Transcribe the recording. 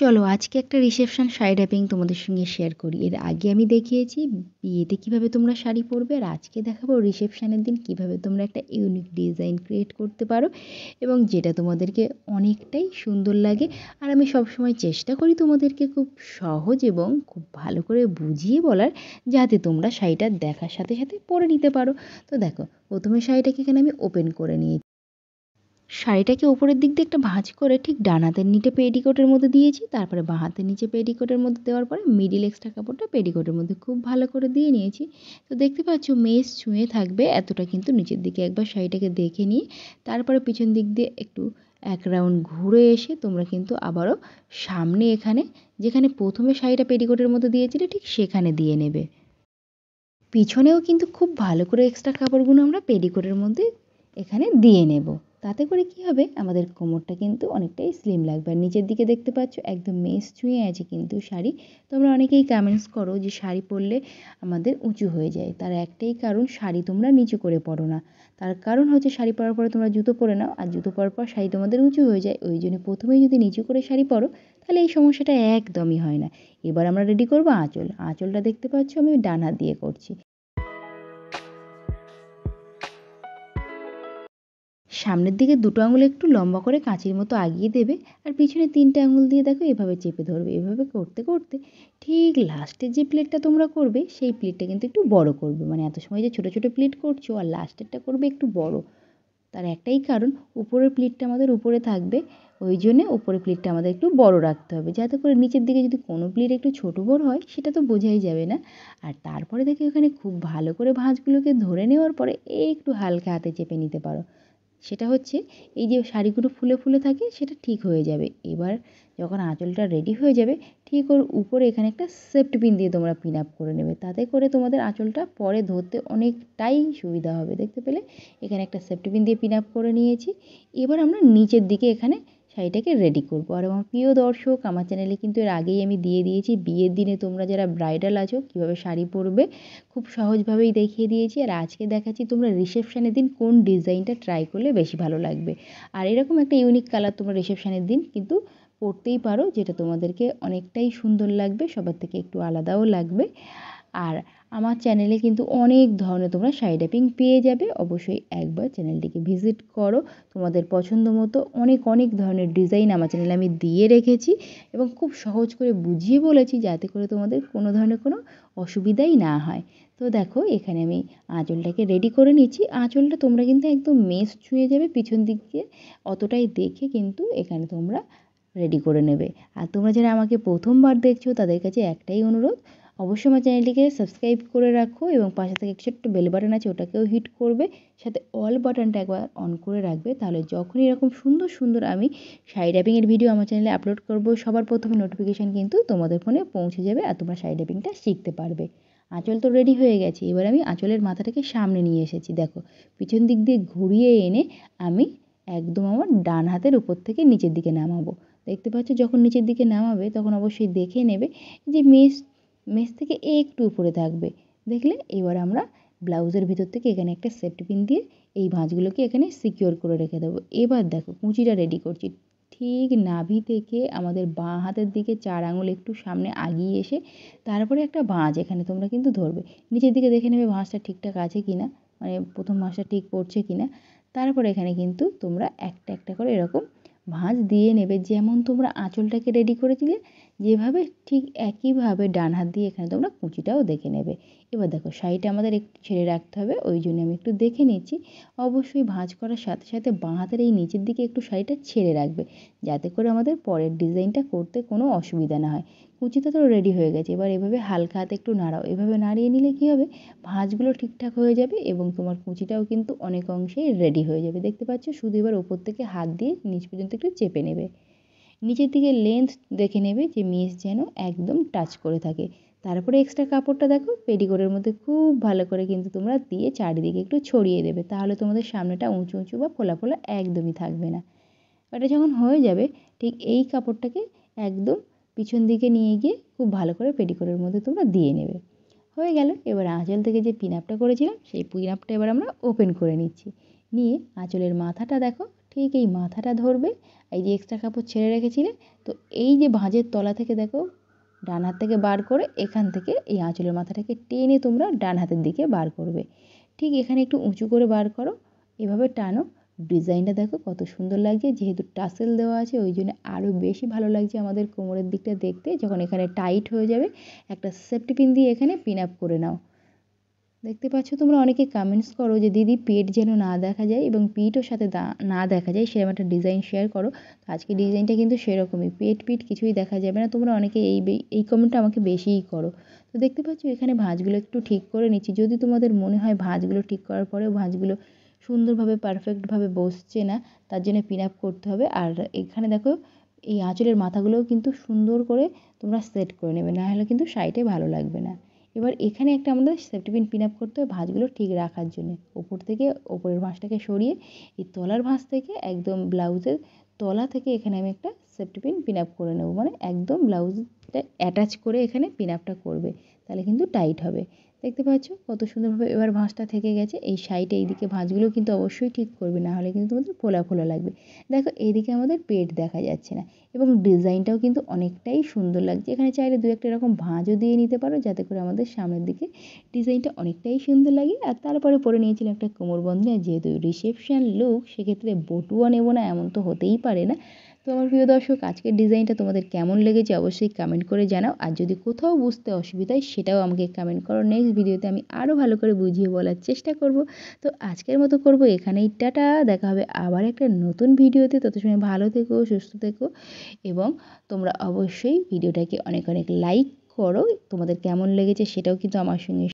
চলো আজকে একটা রিসেপশন শাড়ি ড্যাপিং তোমাদের সঙ্গে শেয়ার করি এর আগে আমি দেখিয়েছি বিয়েতে কিভাবে তোমরা শাড়ি পরবে আর আজকে দেখাবো রিসেপশানের দিন কিভাবে তোমরা একটা ইউনিক ডিজাইন ক্রিয়েট করতে পারো এবং যেটা তোমাদেরকে অনেকটাই সুন্দর লাগে আর আমি সবসময় চেষ্টা করি তোমাদেরকে খুব সহজ এবং খুব ভালো করে বুঝিয়ে বলার যাতে তোমরা শাড়িটা দেখার সাথে সাথে পরে নিতে পারো তো দেখো প্রথমে শাড়িটাকে এখানে আমি ওপেন করে নিয়েছি শাড়িটাকে ওপরের দিক দিয়ে একটা ভাঁজ করে ঠিক ডান হাতের নিচে পেটিকোটের মধ্যে দিয়েছি তারপরে বাঁ হাতের নিচে পেটিকোটের মধ্যে দেওয়ার পরে মিডিল এক্সট্রা কাপড়টা পেটিকোটের মধ্যে খুব ভালো করে দিয়ে নিয়েছি তো দেখতে পাচ্ছ মেস ছুঁয়ে থাকবে এতটা কিন্তু নিচের দিকে একবার শাড়িটাকে দেখে নিয়ে তারপরে পিছন দিক দিয়ে একটু এক রাউন্ড ঘুরে এসে তোমরা কিন্তু আবারও সামনে এখানে যেখানে প্রথমে শাড়িটা পেটিকোটের মধ্যে দিয়েছিলে ঠিক সেখানে দিয়ে নেবে পিছনেও কিন্তু খুব ভালো করে এক্সট্রা কাপড়গুলো আমরা পেডিকোটের মধ্যে এখানে দিয়ে নেব তাতে করে কি হবে আমাদের কোমরটা কিন্তু অনেকটাই স্লিম লাগবে আর নিচের দিকে দেখতে পাচ্ছ একদম মেস ছুঁয়ে আছে কিন্তু শাড়ি তোমরা অনেকেই কামেন্টস করো যে শাড়ি পরলে আমাদের উঁচু হয়ে যায় তার একটাই কারণ শাড়ি তোমরা নিচু করে পরো না তার কারণ হচ্ছে শাড়ি পরার পরে তোমরা জুতো পরে নাও আর জুতো পরার পর শাড়ি তোমাদের উঁচু হয়ে যায় ওই জন্য প্রথমেই যদি নিচু করে শাড়ি পরো তাহলে এই সমস্যাটা একদমই হয় না এবার আমরা রেডি করবো আঁচল আঁচলটা দেখতে পাচ্ছ আমি ডান হাত দিয়ে করছি সামনের দিকে দুটো আঙুল একটু লম্বা করে কাঁচির মতো আগিয়ে দেবে আর পিছনে তিনটে আঙুল দিয়ে দেখো এভাবে চেপে ধরবে এভাবে করতে করতে ঠিক লাস্টে যে প্লেটটা তোমরা করবে সেই প্লেটটা কিন্তু একটু বড় করবে মানে এত সময় যে ছোটো ছোটো প্লেট করছো আর লাস্টেরটা করবে একটু বড় তার একটাই কারণ উপরের প্লেটটা আমাদের উপরে থাকবে ওই জন্যে উপরের প্লেটটা আমাদের একটু বড় রাখতে হবে যাতে করে নিচের দিকে যদি কোনো প্লেট একটু ছোটো বড় হয় সেটা তো বোঝাই যাবে না আর তারপরে দেখি ওখানে খুব ভালো করে ভাঁজগুলোকে ধরে নেওয়ার পরে একটু হালকা হাতে চেপে নিতে পারো সেটা হচ্ছে এই যে শাড়িগুলো ফুলে ফুলে থাকে সেটা ঠিক হয়ে যাবে এবার যখন আঁচলটা রেডি হয়ে যাবে ঠিক ওর উপরে এখানে একটা সেফটি পিন দিয়ে তোমরা পিন আপ করে নেবে তাতে করে তোমাদের আঁচলটা পরে ধরতে অনেকটাই সুবিধা হবে দেখতে পেলে এখানে একটা সেফটি পিন দিয়ে পিন আপ করে নিয়েছি এবার আমরা নিচের দিকে এখানে শাড়িটাকে রেডি করব আর আমার প্রিয় দর্শক আমার চ্যানেলে কিন্তু এর আগেই আমি দিয়ে দিয়েছি বিয়ের দিনে তোমরা যারা ব্রাইডাল আছো কীভাবে শাড়ি পরবে খুব সহজভাবেই দেখিয়ে দিয়েছি আর আজকে দেখাচ্ছি তোমরা রিসেপশানের দিন কোন ডিজাইনটা ট্রাই করলে বেশি ভালো লাগবে আর এরকম একটা ইউনিক কালার তোমরা রিসেপশানের দিন কিন্তু পরতেই পারো যেটা তোমাদেরকে অনেকটাই সুন্দর লাগবে সবার থেকে একটু আলাদাও লাগবে আর আমার চ্যানেলে কিন্তু অনেক ধরনের তোমরা শাড়ি ড্যাপিং পেয়ে যাবে অবশ্যই একবার চ্যানেলটিকে ভিজিট করো তোমাদের পছন্দ মতো অনেক অনেক ধরনের ডিজাইন আমার চ্যানেলে আমি দিয়ে রেখেছি এবং খুব সহজ করে বুঝিয়ে বলেছি যাতে করে তোমাদের কোনো ধরনের কোনো অসুবিধাই না হয় তো দেখো এখানে আমি আঁচলটাকে রেডি করে নিচ্ছি আঁচলটা তোমরা কিন্তু একদম মেস ছুঁয়ে যাবে পিছন দিকে অতটাই দেখে কিন্তু এখানে তোমরা রেডি করে নেবে আর তোমরা যারা আমাকে প্রথমবার দেখছো তাদের কাছে একটাই অনুরোধ অবশ্যই আমার চ্যানেলটিকে সাবস্ক্রাইব করে রাখো এবং পাশে থেকে ছোট্ট বেল বাটন আছে ওটাকেও হিট করবে সাথে অল বাটনটা একবার অন করে রাখবে তাহলে যখনই এরকম সুন্দর সুন্দর আমি শাড়ি ভিডিও আমার চ্যানেলে আপলোড করব সবার প্রথমে নোটিফিকেশান কিন্তু তোমাদের ফোনে পৌঁছে যাবে আর তোমরা সাইড ড্যাপিংটা শিখতে পারবে আঁচল তো রেডি হয়ে গেছে এবার আমি আঁচলের মাথাটাকে সামনে নিয়ে এসেছি দেখো পিছন দিক দিয়ে ঘুরিয়ে এনে আমি একদম আমার ডান হাতের উপর থেকে নিচের দিকে নামাবো দেখতে পাচ্ছ যখন নিচের দিকে নামাবে তখন অবশ্যই দেখে নেবে যে মেস মেস থেকে একটু উপরে থাকবে দেখলে এবার আমরা ব্লাউজের ভিতর থেকে এখানে একটা সেফটি পিন দিয়ে এই ভাঁজগুলোকে এখানে সিকিওর করে রেখে দেবো এবার দেখো কুঁচিটা রেডি করছি ঠিক নাভি থেকে আমাদের বাঁ হাতের দিকে চার আঙুল একটু সামনে আগিয়ে এসে তারপরে একটা ভাঁজ এখানে তোমরা কিন্তু ধরবে নিচের দিকে দেখে নেবে ভাঁজটা ঠিকঠাক আছে কি না মানে প্রথম ভাঁজটা ঠিক পড়ছে কি না তারপরে এখানে কিন্তু তোমরা একটা একটা করে এরকম ভাঁজ দিয়ে নেবে যেমন তোমরা আঁচলটাকে রেডি করেছিলে যেভাবে ঠিক একইভাবে ডান হাত দিয়ে এখানে তোমরা কুঁচিটাও দেখে নেবে এবার দেখো শাড়িটা আমাদের একটু ছেড়ে রাখতে হবে ওই জন্য আমি একটু দেখে নিচ্ছি অবশ্যই ভাঁজ করার সাথে সাথে বাঁ হাতের এই নিচের দিকে একটু শাড়িটা ছেড়ে রাখবে যাতে করে আমাদের পরের ডিজাইনটা করতে কোনো অসুবিধা না হয় কুঁচিটা তো রেডি হয়ে গেছে এবার এভাবে হালকা হাতে একটু নাড়াও এভাবে নাড়িয়ে নিলে কী হবে ভাঁজগুলো ঠিকঠাক হয়ে যাবে এবং তোমার কুচিটাও কিন্তু অনেক অংশেই রেডি হয়ে যাবে দেখতে পাচ্ছ শুধু এবার ওপর থেকে হাত দিয়ে নিচ পর্যন্ত একটু চেপে নেবে নিচের দিকে লেন্থ দেখে নেবে যে মেস যেন একদম টাচ করে থাকে তারপরে এক্সট্রা কাপড়টা দেখো পেটিকোটের মধ্যে খুব ভালো করে কিন্তু তোমরা দিয়ে চারিদিকে একটু ছড়িয়ে দেবে তাহলে তোমাদের সামনেটা উঁচু উঁচু বা ফোলা ফোলা একদমই থাকবে না এটা যখন হয়ে যাবে ঠিক এই কাপড়টাকে একদম পিছন দিকে নিয়ে গিয়ে খুব ভালো করে পেটিকোটের মধ্যে তোমরা দিয়ে নেবে হয়ে গেল এবার আঁচল থেকে যে পিনআপটা করেছিলাম সেই পিনআপটা এবার আমরা ওপেন করে নিচ্ছি নিয়ে আঁচলের মাথাটা দেখো ঠিক এই মাথাটা ধরবে এই যে এক্সট্রা কাপড় ছেড়ে রেখেছিলে তো এই যে ভাঁজের তলা থেকে দেখো ডান হাত থেকে বার করে এখান থেকে এই আঁচলের মাথাটাকে টেনে তোমরা ডান হাতের দিকে বার করবে ঠিক এখানে একটু উঁচু করে বার করো এভাবে টানো ডিজাইনটা দেখো কত সুন্দর লাগছে যেহেতু টাসেল দেওয়া আছে ওই জন্য আরও বেশি ভালো লাগছে আমাদের কোমরের দিকটা দেখতে যখন এখানে টাইট হয়ে যাবে একটা সেফটি পিন দিয়ে এখানে পিন আপ করে নাও দেখতে পাচ্ছ তোমরা অনেকে কমেন্টস করো যে দিদি পেট যেন না দেখা যায় এবং পিঠও সাথে না দেখা যায় সেরকম একটা ডিজাইন শেয়ার করো তো আজকে ডিজাইনটা কিন্তু সেরকমই পেট পিট কিছুই দেখা যাবে না তোমরা অনেকে এই এই কমেন্টটা আমাকে বেশিই করো তো দেখতে পাচ্ছ এখানে ভাঁজগুলো একটু ঠিক করে নিচ্ছি যদি তোমাদের মনে হয় ভাঁজগুলো ঠিক করার পরেও ভাঁজগুলো সুন্দরভাবে পারফেক্টভাবে বসছে না তার জন্য পিন আপ করতে হবে আর এখানে দেখো এই আঁচলের মাথাগুলোও কিন্তু সুন্দর করে তোমরা সেট করে নেবে না হলে কিন্তু সাইডে ভালো লাগবে না এবার এখানে একটা আমাদের সেফটি পিন পিন আপ করতে হবে ভাঁজগুলো ঠিক রাখার জন্যে ওপর থেকে ওপরের ভাঁজটাকে সরিয়ে এই তলার ভাঁজ থেকে একদম ব্লাউজের তলা থেকে এখানে আমি একটা সেফটি পিন আপ করে নেব মানে একদম ব্লাউজটা অ্যাটাচ করে এখানে পিন আপটা করবে তাহলে কিন্তু টাইট হবে দেখতে পাচ্ছ কত সুন্দরভাবে এবার ভাঁজটা থেকে গেছে এই সাইডে এইদিকে ভাঁজগুলো কিন্তু অবশ্যই ঠিক করবে না হলে কিন্তু তোমাদের ফোলা ফোলা লাগবে দেখো এইদিকে আমাদের পেট দেখা যাচ্ছে না এবং ডিজাইনটাও কিন্তু অনেকটাই সুন্দর লাগছে এখানে চাইলে দু একটা এরকম ভাঁজও দিয়ে নিতে পারো যাতে করে আমাদের সামনের দিকে ডিজাইনটা অনেকটাই সুন্দর লাগে আর তারপরে পরে নিয়েছিলাম একটা কোমরবন্ধনে আর যেহেতু রিসেপশান লুক সেক্ষেত্রে বটুয়া নেবো না এমন তো হতেই পারে না তো আমার প্রিয় দর্শক আজকের ডিজাইনটা তোমাদের কেমন লেগেছে অবশ্যই কমেন্ট করে জানাও আর যদি কোথাও বুঝতে অসুবিধা হয় সেটাও আমাকে কমেন্ট করো নেক্সট ভিডিওতে আমি আরও ভালো করে বুঝিয়ে বলার চেষ্টা করব তো আজকের মতো করব এখানেই টাটা দেখা হবে আবার একটা নতুন ভিডিওতে তত সময় ভালো থেকো সুস্থ থেকো এবং তোমরা অবশ্যই ভিডিওটাকে অনেক অনেক লাইক করো তোমাদের কেমন লেগেছে সেটাও কিন্তু আমার সঙ্গে